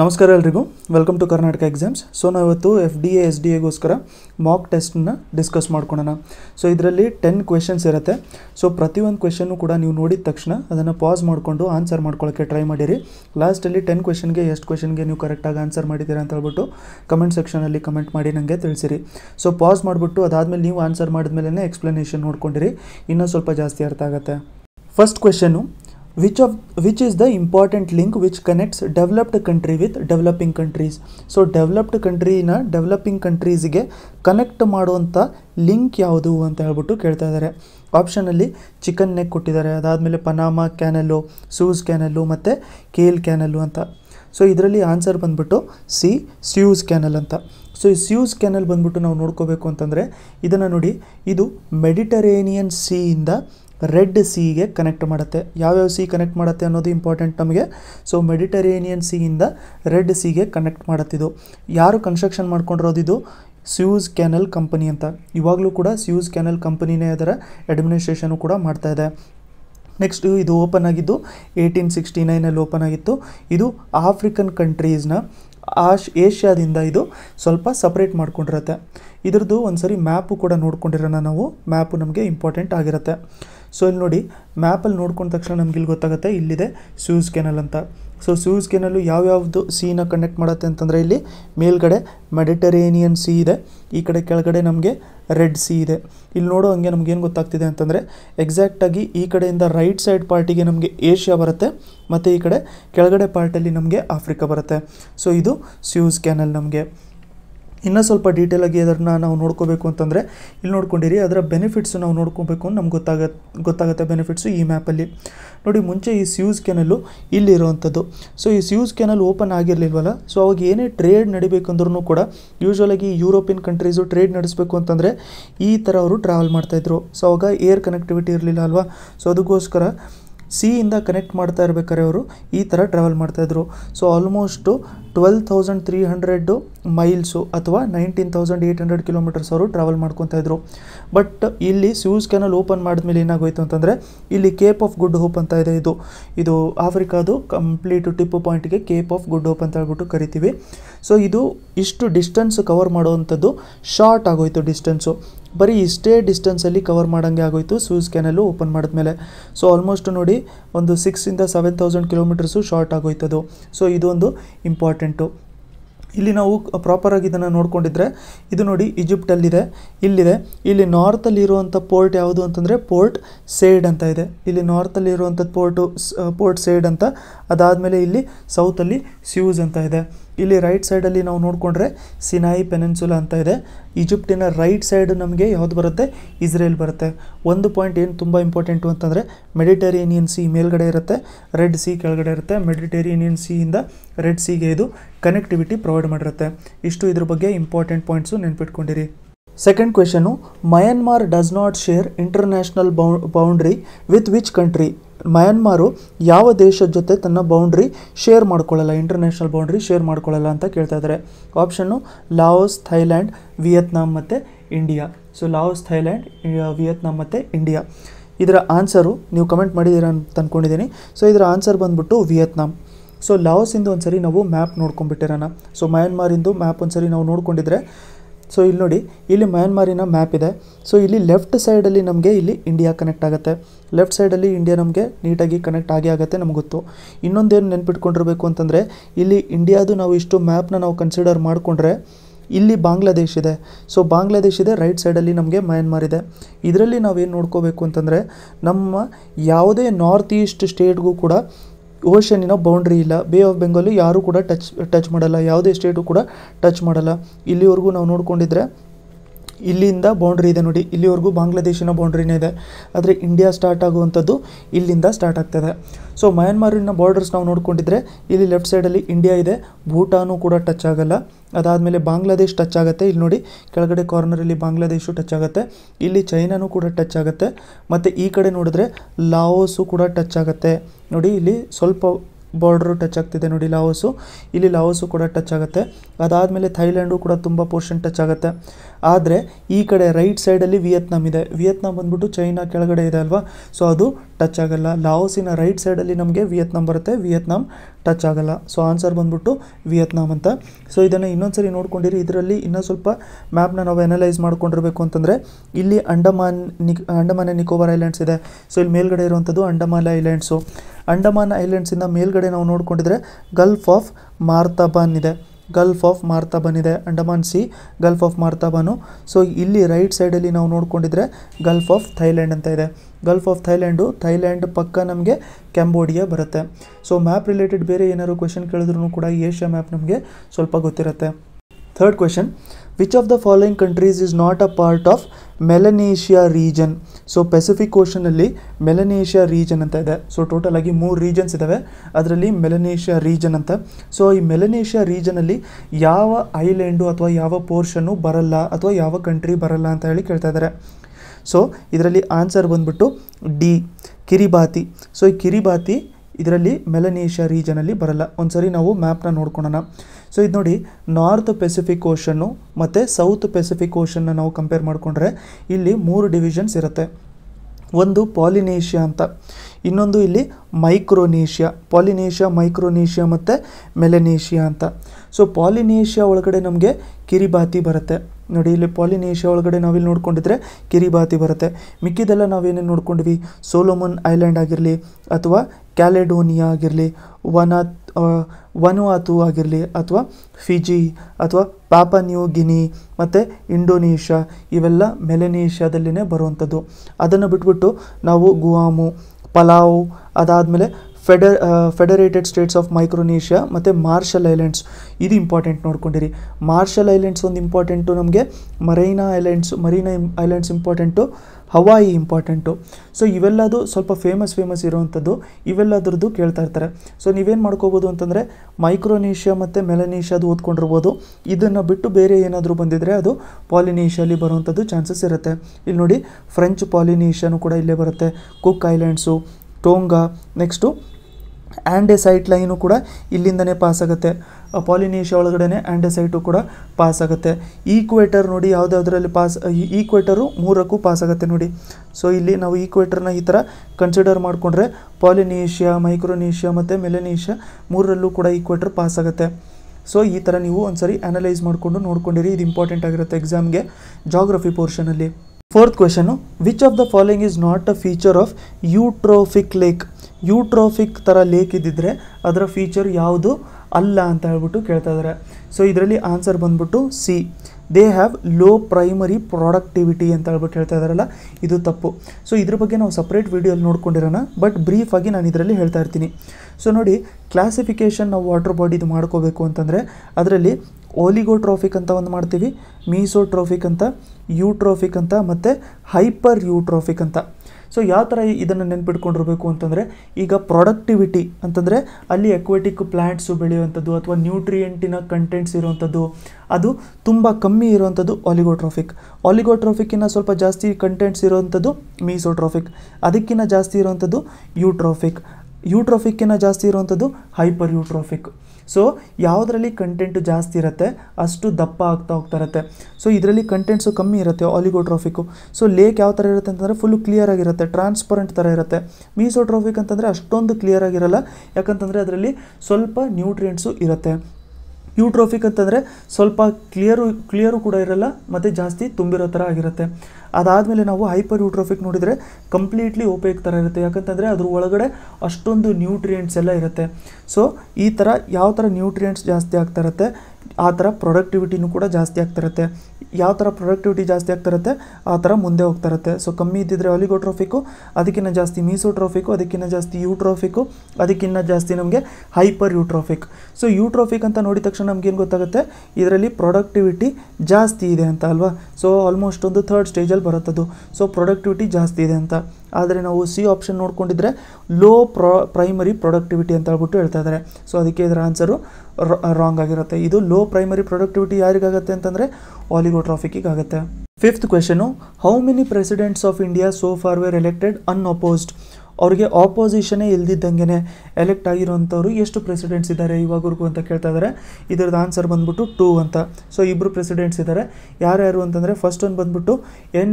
ನಮಸ್ಕಾರ ಎಲ್ರಿಗೂ welcome to Karnataka exams so ನಾವಿವತ್ತು F D A S D ಎಗೋಸ್ಕರ ಮಾಕ್ ಟೆಸ್ಟ್ನ ಡಿಸ್ಕಸ್ ಮಾಡ್ಕೊಳೋಣ ಸೊ ಇದರಲ್ಲಿ ಟೆನ್ ಕ್ವೆಶನ್ಸ್ ಇರುತ್ತೆ ಸೊ ಪ್ರತಿಯೊಂದು ಕ್ವೆಶನ್ನು ಕೂಡ ನೀವು ನೋಡಿದ ತಕ್ಷಣ ಅದನ್ನು ಪಾಸ್ ಮಾಡಿಕೊಂಡು ಆನ್ಸರ್ ಮಾಡ್ಕೊಳ್ಳೋಕ್ಕೆ ಟ್ರೈ ಮಾಡಿರಿ ಲಾಸ್ಟಲ್ಲಿ ಟೆನ್ ಕ್ವೆಶನ್ಗೆ ಎಷ್ಟು ಕ್ವೆಶನ್ಗೆ ನೀವು ಕರೆಕ್ಟಾಗಿ ಆನ್ಸರ್ ಮಾಡಿದ್ದೀರಾ ಅಂತ ಹೇಳ್ಬಿಟ್ಟು ಕಮೆಂಟ್ ಸೆಕ್ಷನಲ್ಲಿ ಕಮೆಂಟ್ ಮಾಡಿ ನನಗೆ ತಿಳಿಸಿರಿ ಸೊ ಪಾಸ್ ಮಾಡಿಬಿಟ್ಟು ಅದಾದಮೇಲೆ ನೀವು ಆನ್ಸರ್ ಮಾಡಿದ್ಮೇಲೆ ಎಕ್ಸ್ಪ್ಲನೇಷನ್ ನೋಡ್ಕೊಂಡಿರಿ ಇನ್ನೂ ಸ್ವಲ್ಪ ಜಾಸ್ತಿ ಅರ್ಥ ಆಗುತ್ತೆ first question which of which is the important link which connects developed country with developing countries so developed ಕಂಟ್ರಿನ ಡೆವಲಪಿಂಗ್ ಕಂಟ್ರೀಸ್ಗೆ ಕನೆಕ್ಟ್ ಮಾಡುವಂಥ ಲಿಂಕ್ ಯಾವುದು ಅಂತ ಹೇಳ್ಬಿಟ್ಟು ಕೇಳ್ತಾ ಇದ್ದಾರೆ ಆಪ್ಷನಲ್ಲಿ ಚಿಕನ್ ನೆಕ್ ಕೊಟ್ಟಿದ್ದಾರೆ ಅದಾದಮೇಲೆ ಪನಾಮಾ ಕ್ಯಾನಲ್ಲು ಸೂಸ್ ಕ್ಯಾನಲ್ಲು ಮತ್ತು ಕೇಲ್ ಕ್ಯಾನಲ್ಲು ಅಂತ ಸೊ ಇದರಲ್ಲಿ ಆನ್ಸರ್ ಬಂದ್ಬಿಟ್ಟು ಸಿ ಸ್ಯೂಸ್ ಕ್ಯಾನಲ್ ಅಂತ ಸೊ ಈ ಸ್ಯೂಸ್ ಕ್ಯಾನಲ್ ಬಂದ್ಬಿಟ್ಟು ನಾವು ನೋಡ್ಕೋಬೇಕು ಅಂತಂದರೆ ಇದನ್ನು ನೋಡಿ ಇದು ಮೆಡಿಟರೇನಿಯನ್ ಸೀಯಿಂದ ರೆಡ್ ಸಿಗೆ ಕನೆಕ್ಟ್ ಮಾಡುತ್ತೆ ಯಾವ್ಯಾವ ಸಿ ಕನೆಕ್ಟ್ ಮಾಡುತ್ತೆ ಅನ್ನೋದು ಇಂಪಾರ್ಟೆಂಟ್ ನಮಗೆ ಸೊ ಮೆಡಿಟರೇನಿಯನ್ ಸಿಯಿಂದ ರೆಡ್ ಸಿಗೆ ಕನೆಕ್ಟ್ ಮಾಡುತ್ತಿದ್ದು ಯಾರು ಕನ್ಸ್ಟ್ರಕ್ಷನ್ ಮಾಡ್ಕೊಂಡಿರೋದಿದ್ದು ಸ್ಯೂಸ್ ಕ್ಯಾನಲ್ ಕಂಪನಿ ಅಂತ ಇವಾಗಲೂ ಕೂಡ ಸ್ಯೂಸ್ ಕ್ಯಾನಲ್ ಕಂಪನಿನೇ ಅದರ ಅಡ್ಮಿನಿಸ್ಟ್ರೇಷನು ಕೂಡ ಮಾಡ್ತಾ ಇದೆ ನೆಕ್ಸ್ಟ್ ಇದು ಓಪನ್ ಆಗಿದ್ದು ಏಯ್ಟೀನ್ ಸಿಕ್ಸ್ಟಿ ನೈನಲ್ಲಿ ಓಪನ್ ಆಗಿತ್ತು ಇದು ಆಫ್ರಿಕನ್ ಕಂಟ್ರೀಸ್ನ ಆಶ್ ಏಷ್ಯಾದಿಂದ ಇದು ಸ್ವಲ್ಪ ಸಪ್ರೇಟ್ ಮಾಡ್ಕೊಂಡಿರುತ್ತೆ ಇದ್ರದ್ದು ಒಂದು ಸರಿ ಮ್ಯಾಪು ಕೂಡ ನೋಡ್ಕೊಂಡಿರೋಣ ನಾವು ಮ್ಯಾಪು ನಮಗೆ ಇಂಪಾರ್ಟೆಂಟ್ ಆಗಿರುತ್ತೆ ಸೊ ಇಲ್ಲಿ ನೋಡಿ ಮ್ಯಾಪಲ್ಲಿ ನೋಡ್ಕೊಂಡ ತಕ್ಷಣ ನಮ್ಗೆ ಇಲ್ಲಿ ಗೊತ್ತಾಗುತ್ತೆ ಇಲ್ಲಿದೆ ಸ್ಯೂಸ್ ಕೆನಲ್ ಅಂತ ಸೊ ಸ್ಯೂಸ್ ಕೆನಲ್ಲು ಯಾವ್ಯಾವ್ದು ಸೀನ ಕನೆಕ್ಟ್ ಮಾಡುತ್ತೆ ಅಂತಂದರೆ ಇಲ್ಲಿ ಮೇಲ್ಗಡೆ ಮೆಡಿಟರೇನಿಯನ್ ಸಿ ಇದೆ ಈ ಕಡೆ ಕೆಳಗಡೆ ನಮಗೆ ರೆಡ್ ಸಿ ಇದೆ ಇಲ್ಲಿ ನೋಡೋ ಹಂಗೆ ನಮಗೇನು ಗೊತ್ತಾಗ್ತಿದೆ ಅಂತಂದರೆ ಎಕ್ಸಾಕ್ಟಾಗಿ ಈ ಕಡೆಯಿಂದ ರೈಟ್ ಸೈಡ್ ಪಾರ್ಟಿಗೆ ನಮಗೆ ಏಷ್ಯಾ ಬರುತ್ತೆ ಮತ್ತು ಈ ಕಡೆ ಕೆಳಗಡೆ ಪಾರ್ಟಲ್ಲಿ ನಮಗೆ ಆಫ್ರಿಕಾ ಬರುತ್ತೆ ಸೊ ಇದು ಸ್ಯೂಸ್ ಕ್ಯಾನಲ್ ನಮಗೆ ಇನ್ನೂ ಸ್ವಲ್ಪ ಡೀಟೇಲಾಗಿ ಅದನ್ನು ನಾವು ನೋಡ್ಕೋಬೇಕು ಅಂತಂದರೆ ಇಲ್ಲಿ ನೋಡ್ಕೊಂಡಿರಿ ಅದರ ಬೆನಿಫಿಟ್ಸ್ ನಾವು ನೋಡ್ಕೋಬೇಕು ನಮ್ಗೆ ಗೊತ್ತಾಗತ್ತೆ ಗೊತ್ತಾಗುತ್ತೆ ಬೆನಿಫಿಟ್ಸು ಈ ಮ್ಯಾಪಲ್ಲಿ ನೋಡಿ ಮುಂಚೆ ಈ ಸ್ಯೂಸ್ ಇಲ್ಲಿ ಇಲ್ಲಿರುವಂಥದ್ದು ಸೊ ಈ ಸ್ಯೂಸ್ ಕ್ಯಾನಲ್ ಓಪನ್ ಆಗಿರಲಿಲ್ವಲ್ಲ ಸೊ ಅವಾಗ ಏನೇ ಟ್ರೇಡ್ ನಡಿಬೇಕಂದ್ರೂ ಕೂಡ ಯೂಶ್ವಲಾಗಿ ಯುರೋಪಿಯನ್ ಕಂಟ್ರೀಸು ಟ್ರೇಡ್ ನಡೆಸಬೇಕು ಅಂತಂದರೆ ಈ ಥರ ಅವರು ಟ್ರಾವೆಲ್ ಮಾಡ್ತಾಯಿದ್ರು ಸೊ ಅವಾಗ ಏರ್ ಕನೆಕ್ಟಿವಿಟಿ ಇರಲಿಲ್ಲ ಅಲ್ವಾ ಸೊ ಅದಕ್ಕೋಸ್ಕರ ಸಿಯಿಂದ ಕನೆಕ್ಟ್ ಮಾಡ್ತಾ ಇರ್ಬೇಕಾದ್ರೆ ಅವರು ಈ ಥರ ಟ್ರಾವೆಲ್ ಮಾಡ್ತಾಯಿದ್ರು so almost twelve thousand three hundred miles ಅಥವಾ nineteen thousand eight hundred kilometres ಅವರು ಟ್ರಾವೆಲ್ ಮಾಡ್ಕೊತಾಯಿದ್ರು ಬಟ್ ಇಲ್ಲಿ ಸ್ಯೂಸ್ ಕ್ಯಾನಲ್ ಓಪನ್ ಮಾಡಿದ್ಮೇಲೆ ಏನಾಗೋಯಿತು ಅಂತಂದರೆ ಇಲ್ಲಿ ಕೇಪ್ ಆಫ್ ಗುಡ್ ಹೋಪ್ ಅಂತ ಇದೆ ಇದು ಇದು ಆಫ್ರಿಕಾದು ಕಂಪ್ಲೀಟ್ ಟಿಪ್ಪು ಪಾಯಿಂಟ್ಗೆ ಕೇಪ್ ಆಫ್ ಗುಡ್ ಹೋಪ್ ಅಂತ ಹೇಳ್ಬಿಟ್ಟು ಕರಿತೀವಿ ಸೊ ಇದು ಇಷ್ಟು ಡಿಸ್ಟೆನ್ಸ್ ಕವರ್ ಮಾಡುವಂಥದ್ದು ಶಾರ್ಟ್ ಆಗೋಯಿತು ಡಿಸ್ಟೆನ್ಸು ಬರೀ ಇಷ್ಟೇ ಡಿಸ್ಟೆನ್ಸಲ್ಲಿ ಕವರ್ ಮಾಡೋಂಗೆ ಆಗೋಯ್ತು ಸೂಸ್ ಕ್ಯಾನಲ್ಲು ಓಪನ್ ಮಾಡಿದ್ಮೇಲೆ ಸೊ ಆಲ್ಮೋಸ್ಟ್ ನೋಡಿ ಒಂದು ಸಿಕ್ಸಿಂದ ಸೆವೆನ್ ತೌಸಂಡ್ ಕಿಲೋಮೀಟರ್ಸು ಶಾರ್ಟ್ ಆಗೋಯ್ತದು ಸೊ ಇದೊಂದು ಇಂಪಾರ್ಟೆಂಟ್ ಇಂಪಾರ್ಟೆಂಟು ಇಲ್ಲಿ ನಾವು ಪ್ರಾಪರಾಗಿ ಇದನ್ನು ನೋಡ್ಕೊಂಡಿದ್ರೆ ಇದು ನೋಡಿ ಈಜಿಪ್ಟಲ್ಲಿದೆ ಇಲ್ಲಿದೆ ಇಲ್ಲಿ ನಾರ್ತಲ್ಲಿ ಇರುವಂಥ ಪೋರ್ಟ್ ಯಾವುದು ಅಂತಂದರೆ ಪೋರ್ಟ್ ಸೇಡ್ ಅಂತ ಇದೆ ಇಲ್ಲಿ ನಾರ್ತಲ್ಲಿ ಇರುವಂಥದ್ದು ಪೋರ್ಟು ಪೋರ್ಟ್ ಸೇಡ್ ಅಂತ ಅದಾದಮೇಲೆ ಇಲ್ಲಿ ಸೌತಲ್ಲಿ ಸ್ಯೂಸ್ ಅಂತ ಇದೆ ಇಲ್ಲಿ ರೈಟ್ ಸೈಡಲ್ಲಿ ನಾವು ನೋಡಿಕೊಂಡ್ರೆ ಸಿನಾಯಿ ಪೆನೆನ್ಸುಲಾ ಅಂತ ಇದೆ ಈಜಿಪ್ಟಿನ ರೈಟ್ ಸೈಡ್ ನಮಗೆ ಯಾವ್ದು ಬರುತ್ತೆ ಇಸ್ರೇಲ್ ಬರುತ್ತೆ ಒಂದು ಪಾಯಿಂಟ್ ಏನು ತುಂಬ ಇಂಪಾರ್ಟೆಂಟು ಅಂತಂದರೆ ಮೆಡಿಟೇರಿಯನಿಯನ್ ಸಿ ಮೇಲ್ಗಡೆ ಇರುತ್ತೆ ರೆಡ್ ಸಿ ಕೆಳಗಡೆ ಇರುತ್ತೆ ಮೆಡಿಟೇರಿಯನಿಯನ್ ಸಿಯಿಂದ ರೆಡ್ ಸಿಗೆ ಇದು ಕನೆಕ್ಟಿವಿಟಿ ಪ್ರೊವೈಡ್ ಮಾಡಿರುತ್ತೆ ಇಷ್ಟು ಇದ್ರ ಬಗ್ಗೆ ಇಂಪಾರ್ಟೆಂಟ್ ಪಾಯಿಂಟ್ಸು ನೆನ್ಪಿಟ್ಕೊಂಡಿರಿ second question Myanmar does not share international boundary with which country Myanmar ಯಾವ ದೇಶದ ಜೊತೆ ತನ್ನ ಬೌಂಡ್ರಿ ಶೇರ್ ಮಾಡ್ಕೊಳ್ಳಲ್ಲ ಇಂಟರ್ನ್ಯಾಷನಲ್ ಬೌಂಡ್ರಿ ಶೇರ್ ಮಾಡ್ಕೊಳ್ಳಲ್ಲ ಅಂತ ಕೇಳ್ತಾ ಇದ್ದಾರೆ ಆಪ್ಷನ್ನು ಲಾವೋಸ್ ಥೈಲ್ಯಾಂಡ್ ವಿಯತ್ನಾಂ ಮತ್ತು India so Laos Thailand Vietnam ಮತ್ತು ಇಂಡಿಯಾ ಇದರ ಆನ್ಸರು ನೀವು ಕಮೆಂಟ್ ಮಾಡಿದ್ದೀರ ಅಂತ ಅಂದ್ಕೊಂಡಿದ್ದೀನಿ ಸೊ ಇದರ ಆನ್ಸರ್ ಬಂದ್ಬಿಟ್ಟು ವಿಯತ್ನಾಂ ಸೊ ಲಾವೋಸಿಂದು ಒಂದು ಸರಿ ನಾವು ಮ್ಯಾಪ್ ನೋಡ್ಕೊಂಡ್ಬಿಟ್ಟಿರೋಣ ಸೊ ಮಯನ್ಮಾರಿಂದು ಮ್ಯಾಪ್ ಒಂದು ಸರಿ ನಾವು ನೋಡ್ಕೊಂಡಿದ್ರೆ ಸೊ ಇಲ್ಲಿ ನೋಡಿ ಇಲ್ಲಿ ಮ್ಯಾನ್ಮಾರಿನ ಮ್ಯಾಪ್ ಇದೆ ಸೊ ಇಲ್ಲಿ ಲೆಫ್ಟ್ ಸೈಡಲ್ಲಿ ನಮಗೆ ಇಲ್ಲಿ ಇಂಡಿಯಾ ಕನೆಕ್ಟ್ ಆಗುತ್ತೆ ಲೆಫ್ಟ್ ಸೈಡಲ್ಲಿ ಇಂಡಿಯಾ ನಮಗೆ ನೀಟಾಗಿ ಕನೆಕ್ಟ್ ಆಗೇ ಆಗುತ್ತೆ ನಮ್ಗೆ ಗೊತ್ತು ಇನ್ನೊಂದೇನು ನೆನ್ಪಿಟ್ಕೊಂಡಿರಬೇಕು ಅಂತಂದರೆ ಇಲ್ಲಿ ಇಂಡಿಯಾದು ನಾವು ಇಷ್ಟು ಮ್ಯಾಪ್ನ ನಾವು ಕನ್ಸಿಡರ್ ಮಾಡಿಕೊಂಡ್ರೆ ಇಲ್ಲಿ ಬಾಂಗ್ಲಾದೇಶ್ ಇದೆ ಸೊ ಬಾಂಗ್ಲಾದೇಶ್ ಇದೆ ರೈಟ್ ಸೈಡಲ್ಲಿ ನಮಗೆ ಮಯನ್ಮಾರ್ ಇದೆ ಇದರಲ್ಲಿ ನಾವೇನು ನೋಡ್ಕೋಬೇಕು ಅಂತಂದರೆ ನಮ್ಮ ಯಾವುದೇ ನಾರ್ತ್ ಈಸ್ಟ್ ಸ್ಟೇಟ್ಗೂ ಕೂಡ ಓಷನಿನ ಬೌಂಡ್ರಿ ಇಲ್ಲ ಬೇ ಆಫ್ ಬೆಂಗಾಲು ಯಾರೂ ಕೂಡ ಟಚ್ ಟಚ್ ಮಾಡಲ್ಲ ಯಾವುದೇ ಸ್ಟೇಟು ಕೂಡ ಟಚ್ ಮಾಡಲ್ಲ ಇಲ್ಲಿವರೆಗೂ ನಾವು ನೋಡಿಕೊಂಡಿದ್ರೆ ಇಲ್ಲಿಂದ ಬೌಂಡ್ರಿ ಇದೆ ನೋಡಿ ಇಲ್ಲಿವರೆಗೂ ಬಾಂಗ್ಲಾದೇಶಿನ ಬೌಂಡ್ರಿನೇ ಇದೆ ಆದರೆ ಇಂಡಿಯಾ ಸ್ಟಾರ್ಟ್ ಆಗುವಂಥದ್ದು ಇಲ್ಲಿಂದ ಸ್ಟಾರ್ಟ್ ಆಗ್ತದೆ ಸೊ ಮಯನ್ಮಾರಿನ ಬಾರ್ಡರ್ಸ್ ನಾವು ನೋಡಿಕೊಂಡಿದ್ರೆ ಇಲ್ಲಿ ಲೆಫ್ಟ್ ಸೈಡಲ್ಲಿ ಇಂಡಿಯಾ ಇದೆ ಭೂಟಾನು ಕೂಡ ಟಚ್ ಆಗಲ್ಲ ಅದಾದಮೇಲೆ ಬಾಂಗ್ಲಾದೇಶ್ ಟಚ್ ಆಗುತ್ತೆ ಇಲ್ಲಿ ನೋಡಿ ಕೆಳಗಡೆ ಕಾರ್ನರಲ್ಲಿ ಬಾಂಗ್ಲಾದೇಶು ಟಚ್ ಆಗುತ್ತೆ ಇಲ್ಲಿ ಚೈನಾನು ಕೂಡ ಟಚ್ ಆಗುತ್ತೆ ಮತ್ತು ಈ ಕಡೆ ನೋಡಿದ್ರೆ ಲಾವೋಸು ಕೂಡ ಟಚ್ ಆಗುತ್ತೆ ನೋಡಿ ಇಲ್ಲಿ ಸ್ವಲ್ಪ ಬಾರ್ಡ್ರು ಟಚ್ ಆಗ್ತಿದೆ ನೋಡಿ ಲಾವೋಸು ಇಲ್ಲಿ ಲಾವೋಸು ಕೂಡ ಟಚ್ ಆಗುತ್ತೆ ಅದಾದಮೇಲೆ ಥೈಲ್ಯಾಂಡು ಕೂಡ ತುಂಬ ಪೋರ್ಷನ್ ಟಚ್ ಆಗುತ್ತೆ ಆದರೆ ಈ ಕಡೆ ರೈಟ್ ಸೈಡಲ್ಲಿ ವಿಯತ್ನಾಮ್ ಇದೆ ವಿಯತ್ನಾಮ್ ಬಂದ್ಬಿಟ್ಟು ಚೈನಾ ಕೆಳಗಡೆ ಇದೆ ಅಲ್ವಾ ಸೊ ಅದು ಟಚ್ ಆಗೋಲ್ಲ ಲಾವೋಸಿನ ರೈಟ್ ಸೈಡಲ್ಲಿ ನಮಗೆ ವಿಯತ್ನಾಂ ಬರುತ್ತೆ ವಿಯತ್ನಾಂ ಟಚ್ ಆಗೋಲ್ಲ ಸೊ ಆನ್ಸರ್ ಬಂದ್ಬಿಟ್ಟು ವಿಯತ್ನಾಂ ಅಂತ ಸೊ ಇದನ್ನು ಇನ್ನೊಂದ್ಸರಿ ನೋಡ್ಕೊಂಡಿರಿ ಇದರಲ್ಲಿ ಇನ್ನೂ ಸ್ವಲ್ಪ ಮ್ಯಾಪ್ನ ನಾವು ಅನಲೈಸ್ ಮಾಡ್ಕೊಂಡಿರಬೇಕು ಅಂತಂದರೆ ಇಲ್ಲಿ ಅಂಡಮಾನ್ ನಿಕ್ ಅಂಡಮಾನ್ ನಿಕೋಬಾರ್ ಐಲ್ಯಾಂಡ್ಸ್ ಇದೆ ಸೊ ಇಲ್ಲಿ ಮೇಲ್ಗಡೆ ಇರುವಂಥದ್ದು ಅಂಡಮಾನ್ ಐಲ್ಯಾಂಡ್ಸು ಅಂಡಮಾನ್ ಐಲ್ಯಾಂಡ್ಸಿಂದ ಮೇಲ್ಗಡೆ ನಾವು ನೋಡ್ಕೊಂಡಿದ್ರೆ ಗಲ್ಫ್ ಆಫ್ ಮಾರ್ತಾಬಾನ್ ಇದೆ ಗಲ್ಫ್ ಆಫ್ ಮಾರ್ತಾಬನ್ ಇದೆ Andaman sea Gulf of Martaban so ಇಲ್ಲಿ ರೈಟ್ ಸೈಡಲ್ಲಿ ನಾವು ನೋಡ್ಕೊಂಡಿದ್ರೆ ಗಲ್ಫ್ ಆಫ್ ಥೈಲ್ಯಾಂಡ್ ಅಂತ ಇದೆ ಗಲ್ಫ್ ಆಫ್ ಥೈಲ್ಯಾಂಡು ಥೈಲ್ಯಾಂಡ್ ಪಕ್ಕ ನಮಗೆ ಕ್ಯಾಂಬೋಡಿಯಾ ಬರುತ್ತೆ ಸೊ ಮ್ಯಾಪ್ ರಿಲೇಟೆಡ್ ಬೇರೆ ಏನಾದರೂ ಕ್ವೆಶನ್ ಕೇಳಿದ್ರು ಕೂಡ ಏಷ್ಯಾ ಮ್ಯಾಪ್ ನಮಗೆ ಸ್ವಲ್ಪ ಗೊತ್ತಿರುತ್ತೆ third question which of the following countries is not a part of Melanesia region so Pacific ಓಷನಲ್ಲಿ ಮೆಲನೇಷಿಯಾ ರೀಜನ್ ಅಂತ ಇದೆ ಸೊ ಟೋಟಲ್ ಆಗಿ ಮೂರು ರೀಜನ್ಸ್ ಇದ್ದಾವೆ ಅದರಲ್ಲಿ ಮೆಲನೇಷಿಯಾ ರೀಜನ್ ಅಂತ ಸೊ ಈ ಮೆಲನೇಷಿಯಾ ರೀಜನಲ್ಲಿ ಯಾವ ಐಲ್ಯಾಂಡು ಅಥವಾ ಯಾವ ಪೋರ್ಷನ್ನು ಬರಲ್ಲ ಅಥವಾ ಯಾವ ಕಂಟ್ರಿ ಬರಲ್ಲ ಅಂತ ಹೇಳಿ ಕೇಳ್ತಾ ಇದ್ದಾರೆ ಸೊ ಇದರಲ್ಲಿ ಆನ್ಸರ್ ಬಂದುಬಿಟ್ಟು ಡಿ ಕಿರಿಬಾತಿ ಸೊ ಈ ಕಿರಿಬಾತಿ ಇದರಲ್ಲಿ ಮೆಲನೇಷಿಯಾ ರೀಜನಲ್ಲಿ ಬರಲ್ಲ ಒಂದು ಸರಿ ನಾವು ಮ್ಯಾಪ್ನ ನೋಡ್ಕೊಳ್ಳೋಣ ಸೊ ಇದು ನೋಡಿ ನಾರ್ತ್ ಪೆಸಿಫಿಕ್ ಓಷನ್ನು ಮತ್ತು ಸೌತ್ ಪೆಸಿಫಿಕ್ ಓಷನ್ನ ನಾವು ಕಂಪೇರ್ ಮಾಡಿಕೊಂಡ್ರೆ ಇಲ್ಲಿ ಮೂರು ಡಿವಿಷನ್ಸ್ ಇರುತ್ತೆ ಒಂದು ಪಾಲಿನೇಷಿಯಾ ಅಂತ ಇನ್ನೊಂದು ಇಲ್ಲಿ ಮೈಕ್ರೋನೇಷ್ಯಾ ಪಾಲಿನೇಷ್ಯಾ ಮೈಕ್ರೋನೇಷ್ಯಾ ಮತ್ತು ಮೆಲನೇಷ್ಯಾ ಅಂತ ಸೊ ಪಾಲಿನೇಷ್ಯಾ ಒಳಗಡೆ ನಮಗೆ ಕಿರಿಬಾತಿ ಬರುತ್ತೆ ನೋಡಿ ಇಲ್ಲಿ ಪಾಲಿನೇಷ್ಯಾ ಒಳಗಡೆ ನಾವಿಲ್ಲಿ ನೋಡ್ಕೊಂಡಿದ್ರೆ ಕಿರಿಬಾತಿ ಬರುತ್ತೆ ಮಿಕ್ಕಿದೆಲ್ಲ ನಾವೇನೇನು ನೋಡ್ಕೊಂಡ್ವಿ ಸೋಲೋಮನ್ ಐಲ್ಯಾಂಡ್ ಆಗಿರಲಿ ಅಥವಾ ಕ್ಯಾಲೆಡೋನಿಯಾ ಆಗಿರಲಿ ವನಾತ್ ವನುವಾತು ಆಗಿರಲಿ ಅಥವಾ ಫಿಜಿ ಅಥವಾ ಪಾಪನ್ಯೂ ಗಿನಿ ಮತ್ತು ಇಂಡೋನೇಷ್ಯಾ ಇವೆಲ್ಲ ಮೆಲನೇಷ್ಯಾದಲ್ಲಿನೇ ಬರುವಂಥದ್ದು ಅದನ್ನು ಬಿಟ್ಬಿಟ್ಟು ನಾವು ಗುವಾಮು ಪಲಾವ್ ಅದಾದಮೇಲೆ ಫೆಡರ್ ಫೆಡರೇಟೆಡ್ ಸ್ಟೇಟ್ಸ್ ಆಫ್ ಮೈಕ್ರೋನೇಷ್ಯಾ ಮತ್ತು ಮಾರ್ಷಲ್ ಐಲ್ಯಾಂಡ್ಸ್ ಇದು ಇಂಪಾರ್ಟೆಂಟ್ ನೋಡ್ಕೊಂಡಿರಿ ಮಾರ್ಷಲ್ ಐಲ್ಯಾಂಡ್ಸ್ ಒಂದು ಇಂಪಾರ್ಟೆಂಟು ನಮಗೆ Mariana Islands Marina Islands important Hawaii important so ಇವೆಲ್ಲದು ಸ್ವಲ್ಪ ಫೇಮಸ್ ಫೇಮಸ್ ಇರೋವಂಥದ್ದು ಇವೆಲ್ಲದ್ರದ್ದು ಕೇಳ್ತಾ ಇರ್ತಾರೆ ಸೊ ನೀವೇನು ಮಾಡ್ಕೋಬೋದು ಅಂತಂದರೆ ಮೈಕ್ರೋನೇಷ್ಯಾ ಮತ್ತು ಮೆಲನೇಷ್ಯಾದು ಓದ್ಕೊಂಡಿರ್ಬೋದು ಇದನ್ನು ಬಿಟ್ಟು ಬೇರೆ ಏನಾದರೂ ಬಂದಿದ್ದರೆ ಅದು ಪಾಲಿನೇಷ್ಯಲ್ಲಿ ಬರುವಂಥದ್ದು ಚಾನ್ಸಸ್ ಇರುತ್ತೆ ಇಲ್ಲಿ ನೋಡಿ ಫ್ರೆಂಚ್ ಪಾಲಿನೇಷ್ಯಾನು ಕೂಡ ಇಲ್ಲೇ ಬರುತ್ತೆ Cook islands Tonga next andesite line ಕೂಡ ಇಲ್ಲಿಂದನೇ ಪಾಸ್ ಆಗುತ್ತೆ ಪಾಲಿನೇಷಿಯಾ ಒಳಗಡೆ ಆ್ಯಂಡೆಸೈಟು ಕೂಡ ಪಾಸ್ ಆಗುತ್ತೆ ಈಕ್ವೇಟರ್ ನೋಡಿ ಯಾವುದ್ರಲ್ಲಿ ಪಾಸ್ ಈಕ್ವೇಟರು ಮೂರಕ್ಕೂ ಪಾಸ್ ಆಗುತ್ತೆ ನೋಡಿ ಸೊ ಇಲ್ಲಿ ನಾವು ಈಕ್ವೇಟರ್ನ ಈ ಥರ ಕನ್ಸಿಡರ್ ಮಾಡಿಕೊಂಡ್ರೆ ಪಾಲಿನೇಷಿಯಾ ಮೈಕ್ರೋನೇಷಿಯಾ ಮತ್ತು ಮೆಲನೇಷ್ಯಾ ಮೂರರಲ್ಲೂ ಕೂಡ ಈಕ್ವೇಟರ್ ಪಾಸ್ ಆಗುತ್ತೆ ಸೊ ಈ ಥರ ನೀವು ಒಂದ್ಸರಿ ಅನಲೈಸ್ ಮಾಡಿಕೊಂಡು ನೋಡ್ಕೊಂಡಿರಿ ಇದು ಇಂಪಾರ್ಟೆಂಟ್ ಆಗಿರುತ್ತೆ ಎಕ್ಸಾಮ್ಗೆ ಜಾಗ್ರಫಿ ಪೋರ್ಷನಲ್ಲಿ fourth question which of the following is not a feature of eutrophic lake eutrophic ಥರ ಲೇಕ್ ಇದ್ದಿದ್ರೆ ಅದರ ಫೀಚರ್ ಯಾವುದು ಅಲ್ಲ ಅಂತ ಹೇಳ್ಬಿಟ್ಟು ಕೇಳ್ತಾ ಇದ್ದಾರೆ ಸೊ ಇದರಲ್ಲಿ ಆನ್ಸರ್ ಬಂದ್ಬಿಟ್ಟು C they have low primary productivity ಅಂತ ಹೇಳ್ಬಿಟ್ಟು ಹೇಳ್ತಾ ಇದ್ದಾರಲ್ಲ ಇದು ತಪ್ಪು ಸೊ ಇದ್ರ ಬಗ್ಗೆ ನಾವು ಸಪ್ರೇಟ್ ವೀಡಿಯೋಲ್ಲಿ ನೋಡ್ಕೊಂಡಿರೋಣ ಬಟ್ ಬ್ರೀಫಾಗಿ ನಾನು ಇದರಲ್ಲಿ ಹೇಳ್ತಾ ಇರ್ತೀನಿ ಸೊ ನೋಡಿ ಕ್ಲಾಸಿಫಿಕೇಷನ್ ನಾವು ವಾಟರ್ ಬಾಡಿದು ಮಾಡ್ಕೋಬೇಕು ಅಂತಂದರೆ ಅದರಲ್ಲಿ ಓಲಿಗೋಟ್ರೋಫಿಕ್ ಅಂತ ಒಂದು ಮಾಡ್ತೀವಿ ಮೀಸೋಟ್ರೋಫಿಕ್ ಅಂತ ಯೂಟ್ರೋಫಿಕ್ ಅಂತ ಮತ್ತು ಹೈಪರ್ ಯೂಟ್ರೋಫಿಕ್ ಅಂತ ಸೊ ಯಾವ ಥರ ಇದನ್ನು ನೆನ್ಪಿಟ್ಕೊಂಡಿರಬೇಕು ಅಂತಂದರೆ ಈಗ ಪ್ರೊಡಕ್ಟಿವಿಟಿ ಅಂತಂದರೆ ಅಲ್ಲಿ ಎಕ್ವೆಟಿಕ್ ಪ್ಲ್ಯಾಂಟ್ಸು ಬೆಳೆಯುವಂಥದ್ದು ಅಥವಾ ನ್ಯೂಟ್ರಿಯೆಂಟಿನ ಕಂಟೆಂಟ್ಸ್ ಇರುವಂಥದ್ದು ಅದು ತುಂಬ ಕಮ್ಮಿ ಇರುವಂಥದ್ದು ಆಲಿಗೋಟ್ರಾಫಿಕ್ ಆಲಿಗೋಟ್ರಾಫಿಕ್ಕಿನ್ನ ಸ್ವಲ್ಪ ಜಾಸ್ತಿ ಕಂಟೆಂಟ್ಸ್ ಇರುವಂಥದ್ದು ಮೀಸೋಟ್ರಾಫಿಕ್ ಅದಕ್ಕಿಂತ ಜಾಸ್ತಿ ಇರುವಂಥದ್ದು ಯೂಟ್ರಾಫಿಕ್ ಯೂಟ್ರೋಫಿಕ್ಕಿನ ಜಾಸ್ತಿ ಇರುವಂಥದ್ದು ಹೈಪರ್ ಯೂಟ್ರೋಫಿಕ್ ಸೊ ಯಾವುದರಲ್ಲಿ ಕಂಟೆಂಟ್ ಜಾಸ್ತಿ ಇರುತ್ತೆ ಅಷ್ಟು ದಪ್ಪ ಆಗ್ತಾ ಹೋಗ್ತಾ ಇರುತ್ತೆ ಸೊ ಇದರಲ್ಲಿ ಕಂಟೆಂಟ್ಸು ಕಮ್ಮಿ ಇರುತ್ತೆ ಆಲಿಗೋಟ್ರೋಫಿಕ್ಕು ಸೊ ಲೇಕ್ ಯಾವ ಥರ ಇರುತ್ತೆ ಅಂತಂದರೆ ಫುಲ್ಲು ಕ್ಲಿಯರ್ ಆಗಿರುತ್ತೆ ಟ್ರಾನ್ಸ್ಪರೆಂಟ್ ಥರ ಇರುತ್ತೆ ಮೀಸೋಟ್ರೋಫಿಕ್ ಅಂತಂದರೆ ಅಷ್ಟೊಂದು ಕ್ಲಿಯರ್ ಆಗಿರಲ್ಲ ಯಾಕಂತಂದರೆ ಅದರಲ್ಲಿ ಸ್ವಲ್ಪ ನ್ಯೂಟ್ರಿಯೆಂಟ್ಸು ಇರುತ್ತೆ ಯೂಟ್ರೋಫಿಕ್ ಅಂತಂದರೆ ಸ್ವಲ್ಪ ಕ್ಲಿಯರು ಕ್ಲಿಯರು ಕೂಡ ಇರಲ್ಲ ಮತ್ತು ಜಾಸ್ತಿ ತುಂಬಿರೋ ಥರ ಆಗಿರುತ್ತೆ ಅದಾದಮೇಲೆ ನಾವು ಹೈಪರ್ ಯೂಟ್ರೋಫಿಕ್ ನೋಡಿದರೆ ಕಂಪ್ಲೀಟ್ಲಿ ಓಪೇಕ್ ಥರ ಇರುತ್ತೆ ಯಾಕಂತಂದರೆ ಅದ್ರ ಒಳಗಡೆ ಅಷ್ಟೊಂದು ನ್ಯೂಟ್ರಿಯೆಂಟ್ಸ್ ಎಲ್ಲ ಇರುತ್ತೆ ಸೊ ಈ ಥರ ಯಾವ ಥರ ನ್ಯೂಟ್ರಿಯೆಂಟ್ಸ್ ಜಾಸ್ತಿ ಆಗ್ತಾ ಇರುತ್ತೆ ಆ ಥರ ಪ್ರೊಡಕ್ಟಿವಿಟಿನೂ ಕೂಡ ಜಾಸ್ತಿ ಆಗ್ತಿರುತ್ತೆ ಯಾವ ಥರ ಪ್ರೊಡಕ್ಟಿವಿಟಿ ಜಾಸ್ತಿ ಆಗ್ತಿರುತ್ತೆ ಆ ಥರ ಮುಂದೆ ಹೋಗ್ತಾ ಸೊ ಕಮ್ಮಿ ಇದ್ದಿದ್ರೆ ಅಲಿಗೋ ಟ್ರಾಫಿಕ್ಕು ಅದಕ್ಕಿಂತ ಜಾಸ್ತಿ ಮೀಸೋ ಟ್ರಾಫಿಕ್ಕು ಅದಕ್ಕಿಂತ ಜಾಸ್ತಿ ಯು ಟ್ರಾಫಿಕ್ಕು ಅದಕ್ಕಿಂತ ಜಾಸ್ತಿ ನಮಗೆ hyper eutrophic so eutrophic ಅಂತ ನೋಡಿದ ತಕ್ಷಣ ನಮಗೇನು ಗೊತ್ತಾಗುತ್ತೆ ಇದರಲ್ಲಿ ಪ್ರೊಡಕ್ಟಿವಿಟಿ ಜಾಸ್ತಿ ಇದೆ ಅಂತ ಅಲ್ವಾ ಸೊ ಆಲ್ಮೋಸ್ಟ್ ಒಂದು ಥರ್ಡ್ ಸ್ಟೇಜಲ್ಲಿ ಬರುತ್ತದು ಸೊ ಪ್ರೊಡಕ್ಟಿವಿಟಿ ಜಾಸ್ತಿ ಇದೆ ಅಂತ ಆದರೆ ನಾವು ಸಿ ಆಪ್ಷನ್ ನೋಡ್ಕೊಂಡಿದ್ರೆ ಲೋ ಪ್ರೊ ಪ್ರೈಮರಿ ಪ್ರೊಡಕ್ಟಿವಿಟಿ ಅಂತ ಹೇಳ್ಬಿಟ್ಟು ಹೇಳ್ತಾ ಇದ್ದಾರೆ ಸೊ ಅದಕ್ಕೆ ಇದರ ಆನ್ಸರು ರಾಂಗ್ ಆಗಿರುತ್ತೆ ಇದು ಲೋ ಪ್ರೈಮರಿ ಪ್ರೊಡಕ್ಟಿವಿಟಿ ಯಾರಿಗಾಗುತ್ತೆ ಅಂತಂದರೆ ಆಲಿಗೋಟ್ರಾಫಿಕ್ಕಿಗೆ ಆಗುತ್ತೆ fifth question how many presidents of India so far were elected unopposed ಅವ್ರಿಗೆ ಆಪೋಸಿಷನೇ ಇಲ್ದಿದ್ದಂಗೆ ಎಲೆಕ್ಟ್ ಆಗಿರೋಂಥವ್ರು ಎಷ್ಟು ಪ್ರೆಸಿಡೆಂಟ್ಸ್ ಇದ್ದಾರೆ ಇವಾಗವರೆಗೂ ಅಂತ ಕೇಳ್ತಾ ಇದ್ದಾರೆ ಇದರದ್ದು ಆನ್ಸರ್ ಬಂದ್ಬಿಟ್ಟು ಟೂ ಅಂತ ಸೊ ಇಬ್ಬರು ಪ್ರೆಸಿಡೆಂಟ್ಸ್ ಇದ್ದಾರೆ ಯಾರ್ಯಾರು ಅಂತಂದರೆ ಫಸ್ಟ್ ಒಂದು ಬಂದ್ಬಿಟ್ಟು ಎನ್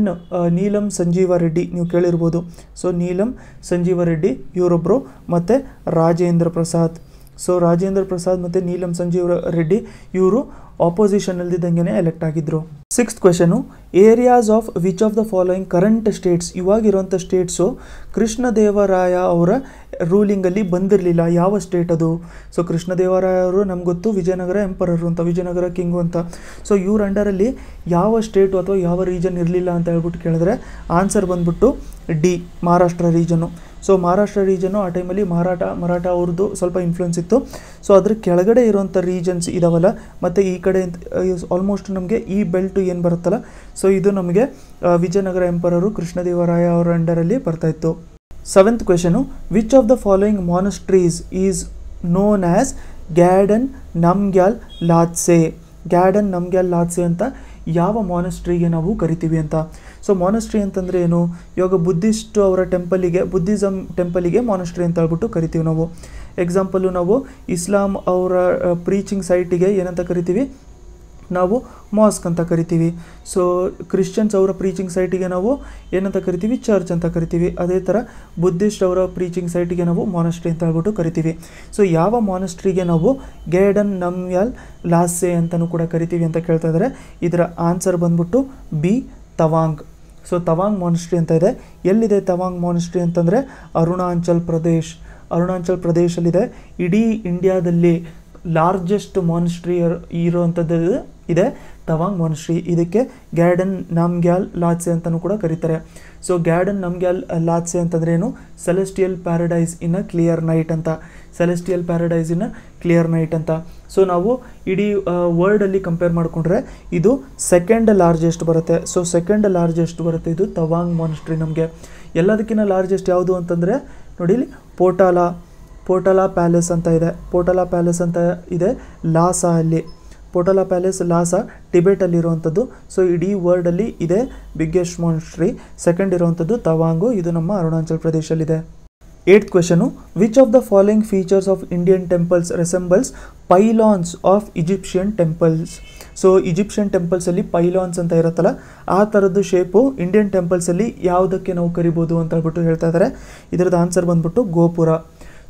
ನೀಲಂ ಸಂಜೀವ ರೆಡ್ಡಿ ನೀವು ಕೇಳಿರ್ಬೋದು ಸೊ ನೀಲಂ ಸಂಜೀವ ರೆಡ್ಡಿ ಇವರೊಬ್ಬರು ಮತ್ತು ರಾಜೇಂದ್ರ ಪ್ರಸಾದ್ ಸೊ ರಾಜೇಂದ್ರ ಪ್ರಸಾದ್ ಮತ್ತು ನೀಲಂ ಸಂಜೀವ್ ರೆಡ್ಡಿ ಇವರು ಆಪೋಸಿಷನ್ನಲ್ಲಿದ್ದಂಗೆ ಎಲೆಕ್ಟ್ ಆಗಿದ್ರು sixth question areas of which of the following current states ಇವಾಗಿರುವಂಥ ಸ್ಟೇಟ್ಸು ಕೃಷ್ಣದೇವರಾಯ ಅವರ ರೂಲಿಂಗಲ್ಲಿ ಬಂದಿರಲಿಲ್ಲ ಯಾವ ಸ್ಟೇಟ್ ಅದು ಸೊ ಕೃಷ್ಣದೇವರಾಯ ಅವರು ನಮ್ಗೆ ಗೊತ್ತು ವಿಜಯನಗರ ಎಂಪರರು ಅಂತ ವಿಜಯನಗರ ಕಿಂಗು ಅಂತ ಸೊ ಇವ್ರ ಅಂಡರಲ್ಲಿ ಯಾವ ಸ್ಟೇಟು ಅಥವಾ ಯಾವ ರೀಜನ್ ಇರಲಿಲ್ಲ ಅಂತ ಹೇಳ್ಬಿಟ್ಟು ಕೇಳಿದ್ರೆ ಆನ್ಸರ್ ಬಂದ್ಬಿಟ್ಟು D Maharashtra region so Maharashtra region ಆ ಟೈಮಲ್ಲಿ ಮಾರಾಟ ಮರಾಠ ಅವ್ರದ್ದು ಸ್ವಲ್ಪ ಇನ್ಫ್ಲುಯೆನ್ಸ್ ಇತ್ತು ಸೊ ಅದ್ರ ಕೆಳಗಡೆ ಇರುವಂಥ ರೀಜನ್ಸ್ ಇದಾವಲ್ಲ ಮತ್ತು ಈ ಕಡೆ ಆಲ್ಮೋಸ್ಟ್ ನಮಗೆ ಈ ಬೆಲ್ಟು ಏನು ಬರುತ್ತಲ್ಲ ಸೊ ಇದು ನಮಗೆ ವಿಜಯನಗರ ಎಂಪರರು ಕೃಷ್ಣದೇವರಾಯ ಅವರ ಅಂಡರಲ್ಲಿ ಇತ್ತು seventh question which of the following monasteries is known as Gaden Namgyal Lhatse Gaden Namgyal Lhatse ಅಂತ ಯಾವ ಮಾನಸ್ಟ್ರಿಗೆ ನಾವು ಕರಿತೀವಿ ಅಂತ ಸೊ ಮಾನಸ್ಟ್ರಿ ಅಂತಂದರೆ ಏನು ಇವಾಗ ಬುದ್ಧಿಸ್ಟ್ ಅವರ ಟೆಂಪಲಿಗೆ ಬುದ್ಧಿಸಮ್ ಟೆಂಪಲಿಗೆ ಮಾನಸ್ಟ್ರಿ ಅಂತ ಹೇಳ್ಬಿಟ್ಟು ಕರಿತೀವಿ ನಾವು ಎಕ್ಸಾಂಪಲ್ಲು ನಾವು ಇಸ್ಲಾಂ ಅವರ ಪ್ರೀಚಿಂಗ್ ಸೈಟಿಗೆ ಏನಂತ ಕರಿತೀವಿ ನಾವು ಮಾಸ್ಕ್ ಅಂತ ಕರಿತೀವಿ ಸೊ ಕ್ರಿಶ್ಚಿಯನ್ಸ್ ಅವರ ಪ್ರೀಚಿಂಗ್ ಸೈಟಿಗೆ ನಾವು ಏನಂತ ಕರಿತೀವಿ ಚರ್ಚ್ ಅಂತ ಕರಿತೀವಿ ಅದೇ ಥರ ಬುದ್ಧಿಸ್ಟ್ ಅವರ ಪ್ರೀಚಿಂಗ್ ಸೈಟಿಗೆ ನಾವು ಮಾನಸ್ಟ್ರಿ ಅಂತ ಹೇಳ್ಬಿಟ್ಟು ಕರಿತೀವಿ ಸೊ ಯಾವ ಮಾನಸ್ಟ್ರಿಗೆ ನಾವು ಗೇಡನ್ ನಮ್ಯಾಲ್ ಲಾಸೆ ಅಂತಲೂ ಕೂಡ ಕರಿತೀವಿ ಅಂತ ಕೇಳ್ತಾ ಇದ್ದಾರೆ ಇದರ ಆನ್ಸರ್ ಬಂದ್ಬಿಟ್ಟು B Tawang so Tawang monastery ಅಂತ ಇದೆ ಎಲ್ಲಿದೆ ತವಾಂಗ್ ಮಾನಿಸ್ಟ್ರಿ ಅಂತಂದರೆ ಅರುಣಾಚಲ್ ಪ್ರದೇಶ್ ಅರುಣಾಚಲ್ ಪ್ರದೇಶಲ್ಲಿದೆ ಇಡೀ ಇಂಡಿಯಾದಲ್ಲಿ ಲಾರ್ಜೆಸ್ಟ್ ಮಾನಿಸ್ಟ್ರಿ ಇರೋವಂಥದ್ದು ಇದೆ ತವಾಂಗ್ ವನಶ್ರೀ ಇದಕ್ಕೆ ಗ್ಯಾರ್ಡನ್ ನಮ್ಗ್ಯಾಲ್ ಲಾಚೆ ಅಂತಲೂ ಕೂಡ ಕರೀತಾರೆ ಸೊ ಗ್ಯಾರ್ಡನ್ ನಮ್ಗ್ಯಾಲ್ ಲಾಚೆ ಅಂತಂದ್ರೆ ಏನು celestial paradise in a clear night ಅಂತ celestial paradise in a clear night ಅಂತ ಸೊ ನಾವು ಇಡೀ ವರ್ಲ್ಡಲ್ಲಿ ಕಂಪೇರ್ ಮಾಡಿಕೊಂಡ್ರೆ ಇದು ಸೆಕೆಂಡ್ ಲಾರ್ಜೆಸ್ಟ್ ಬರುತ್ತೆ ಸೊ ಸೆಕೆಂಡ್ ಲಾರ್ಜೆಸ್ಟ್ ಬರುತ್ತೆ ಇದು ತವಾಂಗ್ ಮಾನಿಸ್ಟ್ರಿ ನಮಗೆ ಎಲ್ಲದಕ್ಕಿಂತ ಲಾರ್ಜೆಸ್ಟ್ ಯಾವುದು ಅಂತಂದರೆ ನೋಡಿ ಇಲ್ಲಿ ಪೋಟಾಲ ಪೋಟಾಲ ಪ್ಯಾಲೇಸ್ ಅಂತ ಇದೆ ಪೋಟಾಲ ಪ್ಯಾಲೇಸ್ ಅಂತ ಇದೆ ಲಾಸಾ ಅಲ್ಲಿ ಕೋಟಲಾ ಪ್ಯಾಲೇಸ್ ಲಾಸಾ ಟಿಬೆಟಲ್ಲಿರುವಂಥದ್ದು ಸೊ ಇಡೀ ವರ್ಲ್ಡಲ್ಲಿ ಇದೆ ಬಿಗ್ಗೆಸ್ಟ್ ಮಾನ್ಸ್ಟ್ರಿ ಸೆಕೆಂಡ್ ಇರುವಂಥದ್ದು ತವಾಂಗು ಇದು ನಮ್ಮ ಅರುಣಾಚಲ್ ಪ್ರದೇಶದಲ್ಲಿದೆ eighth question which of the following features of Indian temples resembles pylons of Egyptian temples so Egyptian ಟೆಂಪಲ್ಸಲ್ಲಿ ಪೈಲಾನ್ಸ್ ಅಂತ ಇರುತ್ತಲ್ಲ ಆ ಥರದ್ದು ಶೇಪು ಇಂಡಿಯನ್ ಟೆಂಪಲ್ಸಲ್ಲಿ ಯಾವುದಕ್ಕೆ ನಾವು ಕರಿಬೋದು ಅಂತ ಹೇಳ್ಬಿಟ್ಟು ಹೇಳ್ತಾ ಇದ್ದಾರೆ ಇದರದ್ದು ಆನ್ಸರ್ ಬಂದ್ಬಿಟ್ಟು ಗೋಪುರ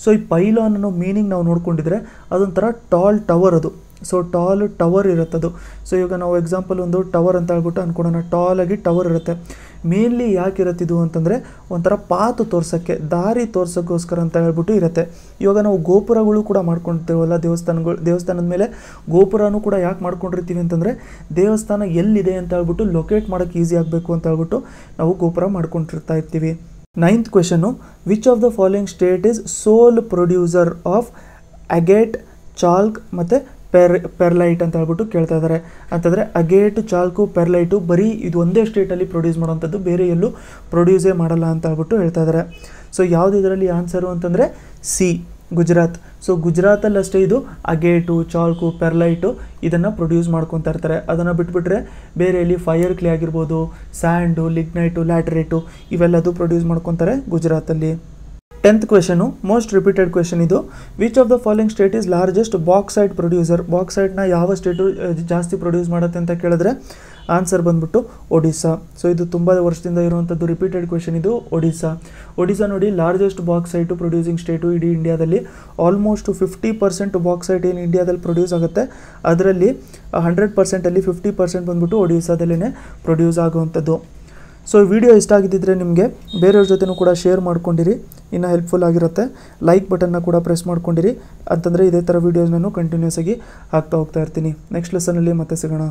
ಸೊ ಈ ಪೈಲಾನ್ ಅನ್ನೋ ಮೀನಿಂಗ್ ನಾವು ನೋಡ್ಕೊಂಡಿದ್ರೆ ಅದೊಂಥರ ಟಾಲ್ ಟವರ್ ಅದು ಸೊ ಟಾಲ್ ಟವರ್ ಇರುತ್ತದು ಸೊ ಇವಾಗ ನಾವು ಎಕ್ಸಾಂಪಲ್ ಒಂದು ಟವರ್ ಅಂತ ಹೇಳ್ಬಿಟ್ಟು ಟಾಲ್ ಆಗಿ ಟವರ್ ಇರುತ್ತೆ ಮೇನ್ಲಿ ಯಾಕೆ ಇರುತ್ತಿದ್ದು ಅಂತಂದರೆ ಒಂಥರ ಪಾತು ತೋರ್ಸೋಕ್ಕೆ ದಾರಿ ತೋರ್ಸೋಕ್ಕೋಸ್ಕರ ಅಂತ ಹೇಳ್ಬಿಟ್ಟು ಇರುತ್ತೆ ಇವಾಗ ನಾವು ಗೋಪುರಗಳು ಕೂಡ ಮಾಡ್ಕೊಂಡಿರ್ತೇವಲ್ಲ ದೇವಸ್ಥಾನಗಳು ದೇವಸ್ಥಾನದ ಮೇಲೆ ಗೋಪುರನೂ ಕೂಡ ಯಾಕೆ ಮಾಡ್ಕೊಂಡಿರ್ತೀವಿ ಅಂತಂದರೆ ದೇವಸ್ಥಾನ ಎಲ್ಲಿದೆ ಅಂತ ಹೇಳ್ಬಿಟ್ಟು ಲೊಕೇಟ್ ಮಾಡೋಕ್ಕೆ ಈಸಿ ಆಗಬೇಕು ಅಂತ ಹೇಳ್ಬಿಟ್ಟು ನಾವು ಗೋಪುರ ಮಾಡ್ಕೊಂಡಿರ್ತಾ ಇರ್ತೀವಿ ninth question which of the following state is sole producer of agate chalk ಮತ್ತು ಪೆರ್ ಪೆರ್ಲೈಟ್ ಅಂತ ಹೇಳ್ಬಿಟ್ಟು ಕೇಳ್ತಾ ಇದ್ದಾರೆ ಅಂತಂದರೆ ಅಗೇಟ್ ಚಾಲ್ಕು ಪೆರ್ಲೈಟು ಬರೀ ಇದು ಒಂದೇ ಸ್ಟೇಟಲ್ಲಿ ಪ್ರೊಡ್ಯೂಸ್ ಮಾಡೋವಂಥದ್ದು ಬೇರೆ ಎಲ್ಲೂ ಪ್ರೊಡ್ಯೂಸೇ ಮಾಡಲ್ಲ ಅಂತ ಹೇಳ್ಬಿಟ್ಟು ಹೇಳ್ತಾ ಇದ್ದಾರೆ ಸೊ ಯಾವುದು ಇದರಲ್ಲಿ ಆನ್ಸರು ಅಂತಂದರೆ ಸಿ ಗುಜರಾತ್ ಸೊ ಗುಜರಾತಲ್ಲಿ ಅಷ್ಟೇ ಇದು ಅಗೇಟು ಚಾಲ್ಕು ಪೆರ್ಲೈಟು ಇದನ್ನು ಪ್ರೊಡ್ಯೂಸ್ ಮಾಡ್ಕೊತಾ ಇರ್ತಾರೆ ಅದನ್ನು ಬಿಟ್ಬಿಟ್ರೆ ಬೇರೆ ಇಲ್ಲಿ ಫೈಯರ್ ಕ್ಲೇ ಆಗಿರ್ಬೋದು ಸ್ಯಾಂಡು ಲಿಗ್ನೈಟು ಲ್ಯಾಟ್ರೇಟು ಇವೆಲ್ಲದು ಪ್ರೊಡ್ಯೂಸ್ ಮಾಡ್ಕೊತಾರೆ ಗುಜರಾತಲ್ಲಿ tenth question most repeated question ಇದು which of the following state is largest bauxite producer ಬಾಕ್ಸೈಟ್ನ ಯಾವ ಸ್ಟೇಟು ಜಾಸ್ತಿ ಪ್ರೊಡ್ಯೂಸ್ ಮಾಡುತ್ತೆ ಅಂತ ಕೇಳಿದ್ರೆ ಆನ್ಸರ್ ಬಂದ್ಬಿಟ್ಟು ಒಡಿಸ್ಸಾ ಸೊ ಇದು ತುಂಬ ವರ್ಷದಿಂದ ಇರುವಂಥದ್ದು ರಿಪೀಟೆಡ್ ಕ್ವೆಶನ್ ಇದು ಒಡಿಸ್ಸಾ ಒಡಿಸ್ಸಾ ನೋಡಿ ಲಾರ್ಜೆಸ್ಟ್ ಸೈಟು ಪ್ರೊಡ್ಯೂಸಿಂಗ್ ಸ್ಟೇಟು ಇಡೀ ಇಂಡಿಯಾದಲ್ಲಿ ಆಲ್ಮೋಸ್ಟ್ ಫಿಫ್ಟಿ ಪರ್ಸೆಂಟ್ ಬಾಕ್ಸೈಟ್ ಏನು ಇಂಡಿಯಾದಲ್ಲಿ ಪ್ರೊಡ್ಯೂಸ್ ಆಗುತ್ತೆ ಅದರಲ್ಲಿ ಹಂಡ್ರೆಡ್ ಪರ್ಸೆಂಟಲ್ಲಿ ಫಿಫ್ಟಿ ಪರ್ಸೆಂಟ್ ಬಂದ್ಬಿಟ್ಟು ಒಡಿಸ್ಸಾದಲ್ಲೇ ಪ್ರೊಡ್ಯೂಸ್ ಆಗುವಂಥದ್ದು ಸೊ ಈ ವಿಡಿಯೋ ಇಷ್ಟ ಆಗಿದ್ದಿದ್ರೆ ನಿಮಗೆ ಬೇರೆಯವ್ರ ಜೊತೆನೂ ಕೂಡ ಶೇರ್ ಮಾಡ್ಕೊಂಡಿರಿ ಇನ್ನೂ ಹೆಲ್ಪ್ಫುಲ್ ಆಗಿರುತ್ತೆ ಲೈಕ್ ಬಟನ್ನ ಕೂಡ ಪ್ರೆಸ್ ಮಾಡ್ಕೊಂಡಿರಿ ಅಂತಂದರೆ ಇದೇ ಥರ ವೀಡಿಯೋಸ್ ನಾನು ಕಂಟಿನ್ಯೂಸ್ ಆಗಿ ಹಾಕ್ತಾ ಹೋಗ್ತಾ ಇರ್ತೀನಿ ನೆಕ್ಸ್ಟ್ ಲೆಸನಲ್ಲಿ ಮತ್ತೆ ಸಿಗೋಣ